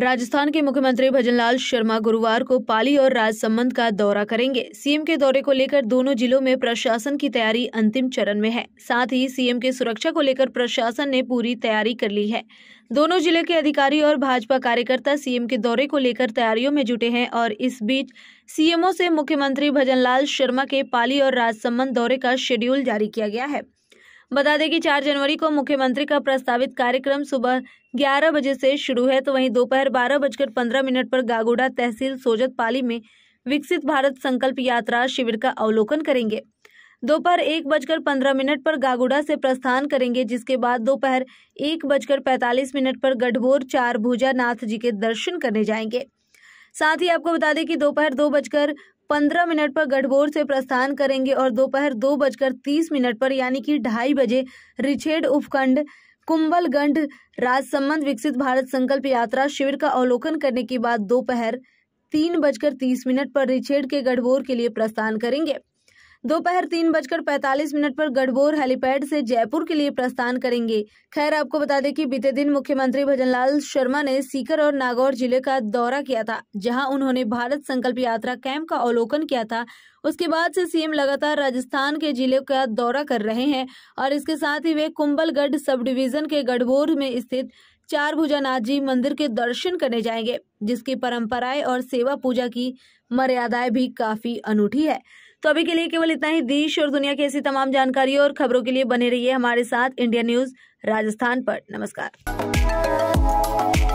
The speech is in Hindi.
राजस्थान के मुख्यमंत्री भजनलाल शर्मा गुरुवार को पाली और राजसमंद का दौरा करेंगे सीएम के दौरे को लेकर दोनों जिलों में प्रशासन की तैयारी अंतिम चरण में है साथ ही सीएम के सुरक्षा को लेकर प्रशासन ने पूरी तैयारी कर ली है दोनों जिले के अधिकारी और भाजपा कार्यकर्ता सीएम के दौरे को लेकर तैयारियों में जुटे हैं और इस बीच सीएमओ से मुख्यमंत्री भजनलाल शर्मा के पाली और राजसमंद दौरे का शेड्यूल जारी किया गया है बता दें कि चार जनवरी को मुख्यमंत्री का प्रस्तावित कार्यक्रम सुबह ग्यारह बजे से शुरू है तो वहीं दोपहर बारह बजकर पंद्रह मिनट पर गागोडा तहसील सोजत पाली में विकसित भारत संकल्प यात्रा शिविर का अवलोकन करेंगे दोपहर एक बजकर पंद्रह मिनट पर गागुड़ा से प्रस्थान करेंगे जिसके बाद दोपहर एक बजकर पैंतालीस मिनट पर गढ़बोर चार भुजा नाथ जी के दर्शन करने जाएंगे साथ ही आपको बता दें कि दोपहर दो बजकर पंद्रह मिनट पर गढ़बोर से प्रस्थान करेंगे और दोपहर दो बजकर तीस मिनट पर यानी कि ढाई बजे रिछेड उपखंड कुंबलगंड राजसंबंध विकसित भारत संकल्प यात्रा शिविर का अवलोकन करने के बाद दोपहर तीन बजकर तीस मिनट पर रिछेड के गढ़बोर के लिए प्रस्थान करेंगे दोपहर तीन बजकर पैंतालीस मिनट पर गढ़बोर हेलीपैड से जयपुर के लिए प्रस्थान करेंगे खैर आपको बता दें कि बीते दिन मुख्यमंत्री भजनलाल शर्मा ने सीकर और नागौर जिले का दौरा किया था जहां उन्होंने भारत संकल्प यात्रा कैंप का अवलोकन किया था उसके बाद से सीएम लगातार राजस्थान के जिले का दौरा कर रहे हैं और इसके साथ ही वे कुंबलगढ़ सब डिवीजन के गढ़बोर में स्थित चार भुजानाथ जी मंदिर के दर्शन करने जाएंगे जिसकी परंपराएं और सेवा पूजा की मर्यादाएं भी काफी अनूठी है तो अभी के लिए केवल इतना ही देश और दुनिया की ऐसी तमाम जानकारियों और खबरों के लिए बने रहिए हमारे साथ इंडिया न्यूज राजस्थान पर नमस्कार